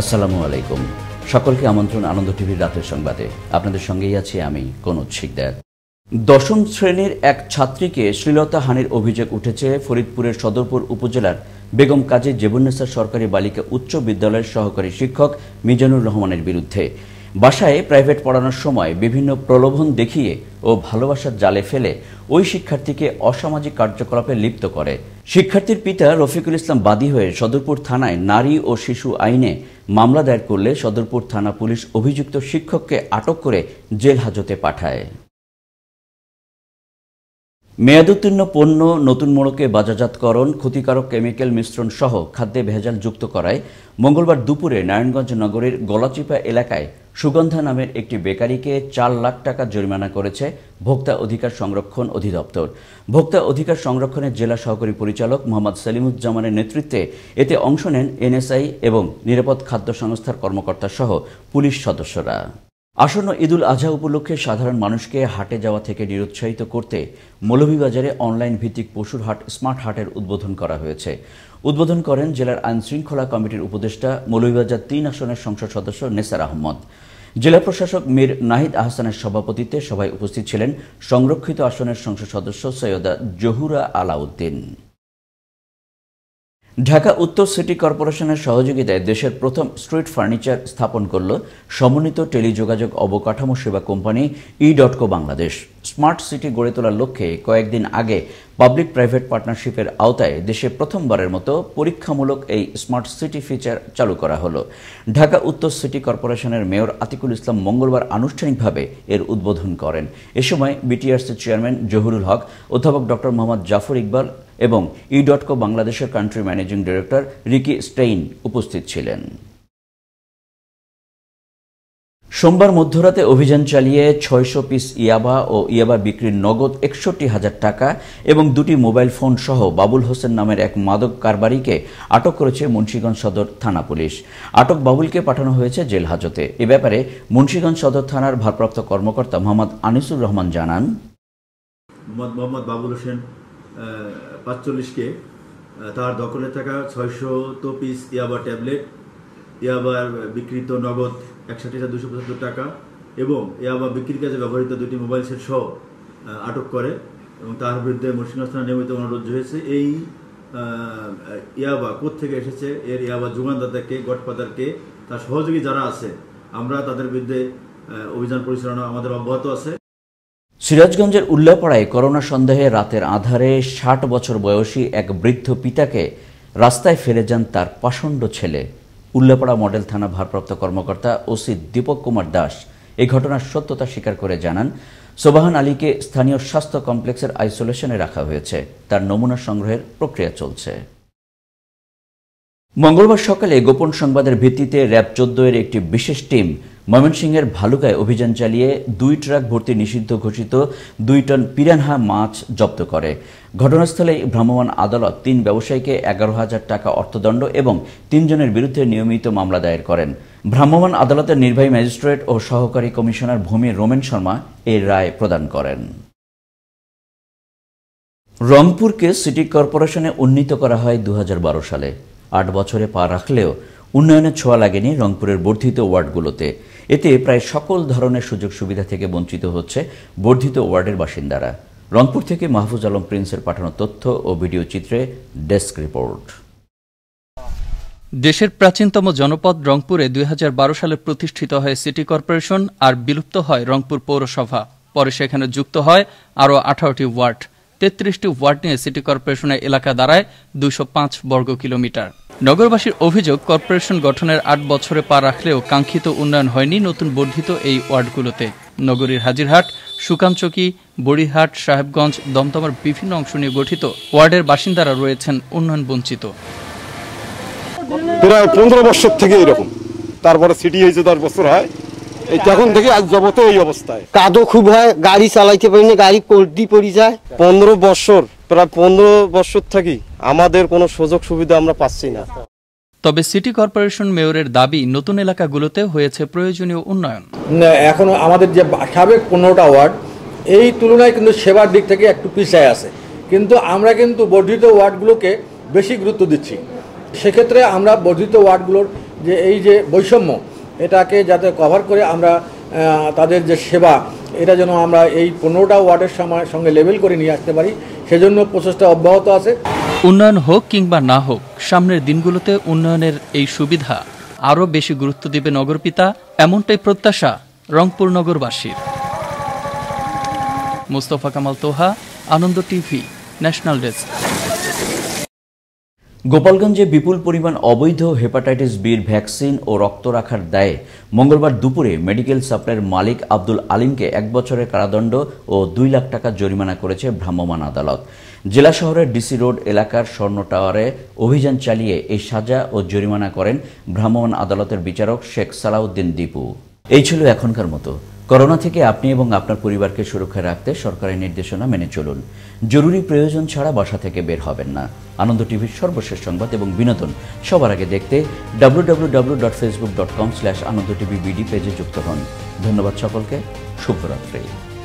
আসসালামু আলাইকুম সকলকে আমন্ত্রণ আনন্দ টিভির রাতের সংবাদে আপনাদের সঙ্গেই আছি আমি কনুজ শিকদার দশম শ্রেণীর এক ছাত্রীকে শ্লীলতা হানির অভিযোগ উঠেছে ফরিদপুরের সদরপুর উপজেলার বেগম কাজী জীবনেশ্বর সরকারি বালিকা উচ্চ বিদ্যালয়ের সহকারী শিক্ষক মিজানুর রহমানের বিরুদ্ধে বাসায় প্রাইভেট পড়ানোর সময় বিভিন্ন প্রলোভন দেখিয়ে ও ভালোবাসার জালে ফেলে ওই শিক্ষার্থীকে অসামাজিক কার্যকলাপে লিপ্ত করে শিক্ষার্থীর পিতা রফিকুল ইসলাম বাদী হয়ে সদরপুর থানায় নারী ও শিশু আইনে মামলা দায়ের করলে সদরপুর থানা পুলিশ অভিযুক্ত শিক্ষককে আটক করে জেল হাজতে পাঠায় মেয়াদোত্তীর্ণ পণ্য নতুন মোড়কে বাজারজাতকরণ ক্ষতিকারক কেমিক্যাল মিশ্রণ সহ খাদ্যে ভেজাল যুক্ত করায় মঙ্গলবার দুপুরে নারায়ণগঞ্জ নগরের গলাচিপা এলাকায় সুগন্ধা নামের একটি বেকারিকে চার লাখ টাকা জরিমানা করেছে ভোক্তা অধিকার সংরক্ষণ অধিদপ্তর ভোক্তা অধিকার সংরক্ষণের জেলা সহকারী পরিচালক মোহাম্মদ সেলিমুজ্জামানের নেতৃত্বে এতে অংশ নেন এনএসআই এবং নিরাপদ খাদ্য সংস্থার কর্মকর্তা সহ পুলিশ সদস্যরা আসন্ন ঈদুল আজহা উপলক্ষে সাধারণ মানুষকে হাটে যাওয়া থেকে নিরুৎসাহিত করতে মৌলভীবাজারে অনলাইন ভিত্তিক পশুর হাট স্মার্ট হাটের উদ্বোধন করা হয়েছে উদ্বোধন করেন জেলার আইন শৃঙ্খলা কমিটির উপদেষ্টা মৌলভীবাজার তিন আসনের সংসদ সদস্য নেসার আহমদ জেলা প্রশাসক মীর নাহিদ আহসানের সভাপতিত্বে সভায় উপস্থিত ছিলেন সংরক্ষিত আসনের সংসদ সদস্য সৈয়দা জহুরা আলাউদ্দিন ঢাকা উত্তর সিটি কর্পোরেশনের সহযোগিতায় দেশের প্রথম স্ট্রিট ফার্নিচার স্থাপন করল সমন্বিত টেলিযোগাযোগ অবকাঠামো সেবা company e dot co Bangladesh smart city গড়ে তোলার লক্ষ্যে কয়েকদিন আগে পাবলিক প্রাইভেট পার্টনারশিপের আওতায় দেশে প্রথমবারের মতো পরীক্ষামূলক এই স্মার্ট সিটি ফিচার চালু করা হলো ঢাকা উত্তর সিটি কর্পোরেশনের মেয়র আতিকুল ইসলাম মঙ্গলবার আনুষ্ঠানিকভাবে এর উদ্বোধন করেন এ সময় বিটিআরসি চেয়ারম্যান জহুরুল হক অধ্যাপক ডক্টর মোহাম্মদ জাফর ইকবাল এবং ই ডট কো বাংলাদেশের country managing director Ricky Stein উপস্থিত ছিলেন সোমবার মধ্যরাতে অভিযান চালিয়ে ছয়শ পিস ইয়াবা ও ইয়াবা বিক্রির নগদ একষট্টি হাজার টাকা এবং দুটি মোবাইল ফোন সহ বাবুল হোসেন নামের এক মাদক কারবারিকে আটক করেছে মুন্সীগঞ্জ সদর থানা পুলিশ আটক বাবুলকে পাঠানো হয়েছে জেল হাজতে এ ব্যাপারে মুন্সীগঞ্জ সদর থানার ভারপ্রাপ্ত কর্মকর্তা মোহাম্মদ আনিসুর রহমান জানান মোহাম্মদ বাবুল হোসেন পাঁচচল্লিশকে তার দখলে থাকা তো পিস ইয়াবা ট্যাবলেট ইয়াবার বিক্রিত নগদ একষট্টি হাজার দুশো পঁচাত্তর টাকা এবং ইয়াবা বিক্রির কাজে ব্যবহৃত দুটি মোবাইল সেট সহ আটক করে এবং তার বিরুদ্ধে মুর্শিদাবাদ থানা নিয়মিত অনুরোধ হয়েছে এই ইয়াবা কোথেকে এসেছে এর ইয়াবা যুগানদাতাকে গডফাদারকে তার সহযোগী যারা আছে আমরা তাদের বিরুদ্ধে অভিযান পরিচালনা আমাদের অব্যাহত আছে সিরাজগঞ্জের উল্লাপাড়ায় করোনা সন্দেহে রাতের আধারে ষাট বছর বয়সী এক বৃদ্ধ পিতাকে রাস্তায় ফেলে যান তার পাষণ্ড ছেলে উল্লাপাড়া মডেল থানা ভারপ্রাপ্ত কর্মকর্তা ওসি দীপক কুমার দাস এই ঘটনার সত্যতা স্বীকার করে জানান সোবাহান আলীকে স্থানীয় স্বাস্থ্য কমপ্লেক্সের আইসোলেশনে রাখা হয়েছে তার নমুনা সংগ্রহের প্রক্রিয়া চলছে মঙ্গলবার সকালে গোপন সংবাদের ভিত্তিতে র্যাব চোদ্দ এর একটি বিশেষ টিম ময়মনসিংহের ভালুকায় অভিযান চালিয়ে দুই ট্রাক ভর্তি নিষিদ্ধ ঘোষিত দুই টন পিরানহা মাছ জব্দ করে ঘটনাস্থলে ভ্রাম্যমাণ আদালত তিন ব্যবসায়ীকে এগারো হাজার টাকা অর্থদণ্ড এবং তিনজনের বিরুদ্ধে নিয়মিত মামলা দায়ের করেন ভ্রাম্যমাণ আদালতের নির্বাহী ম্যাজিস্ট্রেট ও সহকারী কমিশনার ভূমি রোমেন শর্মা এই রায় প্রদান করেন রংপুরকে সিটি কর্পোরেশনে উন্নীত করা হয় দু সালে আট বছরে পা রাখলেও উন্নয়নের ছোঁয়া লাগেনি রংপুরের বর্ধিত ওয়ার্ডগুলোতে এতে প্রায় সকল ধরনের সুযোগ সুবিধা থেকে বঞ্চিত হচ্ছে বর্ধিত ওয়ার্ডের বাসিন্দারা রংপুর থেকে মাহফুজ আলম প্রিন্সের পাঠানো তথ্য ও ভিডিও চিত্রে ডেস্ক রিপোর্ট দেশের প্রাচীনতম জনপদ রংপুরে দুই সালে প্রতিষ্ঠিত হয় সিটি কর্পোরেশন আর বিলুপ্ত হয় রংপুর পৌরসভা পরে সেখানে যুক্ত হয় আরও আঠারোটি ওয়ার্ড তেত্রিশটি ওয়ার্ড নিয়ে সিটি কর্পোরেশনের এলাকা দাঁড়ায় দুশো বর্গ কিলোমিটার নগরবাসীর অভিযোগ কর্পোরেশন গঠনের আট বছরে পা রাখলেও কাঙ্ক্ষিত উন্নয়ন হয়নি নতুন বর্ধিত এই ওয়ার্ডগুলোতে নগরীর হাজিরহাট সুকামচকি বড়িহাট সাহেবগঞ্জ দমদমার বিভিন্ন অংশ নিয়ে গঠিত ওয়ার্ডের বাসিন্দারা রয়েছেন উন্নয়ন বঞ্চিত প্রায় পনেরো বছর থেকে এরকম তারপরে সিটি হয়েছে দশ বছর হয় এই তখন থেকে আজ জগতে এই অবস্থায় কাদো খুব হয় গাড়ি চালাইতে পারি গাড়ি কর্দি পড়ে যায় পনেরো বছর প্রায় পনেরো বছর থাকি আমাদের কোনো সুযোগ সুবিধা আমরা পাচ্ছি না তবে সিটি কর্পোরেশন মেয়রের দাবি নতুন এলাকাগুলোতে হয়েছে প্রয়োজনীয় উন্নয়ন এখন আমাদের যে সাবেক পনেরোটা ওয়ার্ড এই তুলনায় কিন্তু সেবার দিক থেকে একটু পিছায় আছে কিন্তু আমরা কিন্তু বর্ধিত ওয়ার্ডগুলোকে বেশি গুরুত্ব দিচ্ছি সেক্ষেত্রে আমরা বর্ধিত ওয়ার্ডগুলোর যে এই যে বৈষম্য এটাকে যাতে কভার করে আমরা তাদের যে সেবা এটা যেন আমরা এই পনেরোটা ওয়ার্ডের সময় সঙ্গে লেভেল করে নিয়ে আসতে পারি সেজন্য প্রচেষ্টা অব্যাহত আছে উন্নয়ন হোক কিংবা না হোক সামনের দিনগুলোতে উন্নয়নের এই সুবিধা আরও বেশি গুরুত্ব দেবে নগরপিতা এমনটাই প্রত্যাশা রংপুর নগরবাসীর Mostafa Kamal Toha Ananda TV national desk গোপালগঞ্জে বিপুল পরিমাণ অবৈধ হেপাটাইটিস বির ভ্যাকসিন ও রক্ত রাখার দায়ে মঙ্গলবার দুপুরে মেডিকেল সাপ্লাইয়ের মালিক আব্দুল আলিমকে এক বছরের কারাদণ্ড ও দুই লাখ টাকা জরিমানা করেছে ভ্রাম্যমাণ আদালত জেলা শহরের ডিসি রোড এলাকার স্বর্ণ টাওয়ারে অভিযান চালিয়ে এই সাজা ও জরিমানা করেন ভ্রাম্যমাণ আদালতের বিচারক শেখ সালাউদ্দিন দীপু এই ছিল এখনকার মতো করোনা থেকে আপনি এবং আপনার পরিবারকে সুরক্ষা রাখতে সরকারের নির্দেশনা মেনে চলুন জরুরি প্রয়োজন ছাড়া বাসা থেকে বের হবেন না আনন্দ টিভির সর্বশেষ সংবাদ এবং বিনোদন সবার আগে দেখতে W W W dot Facebook dot com slash Ananda TV BD পেজে যুক্ত হন ধন্যবাদ সকলকে শুভরাত্রি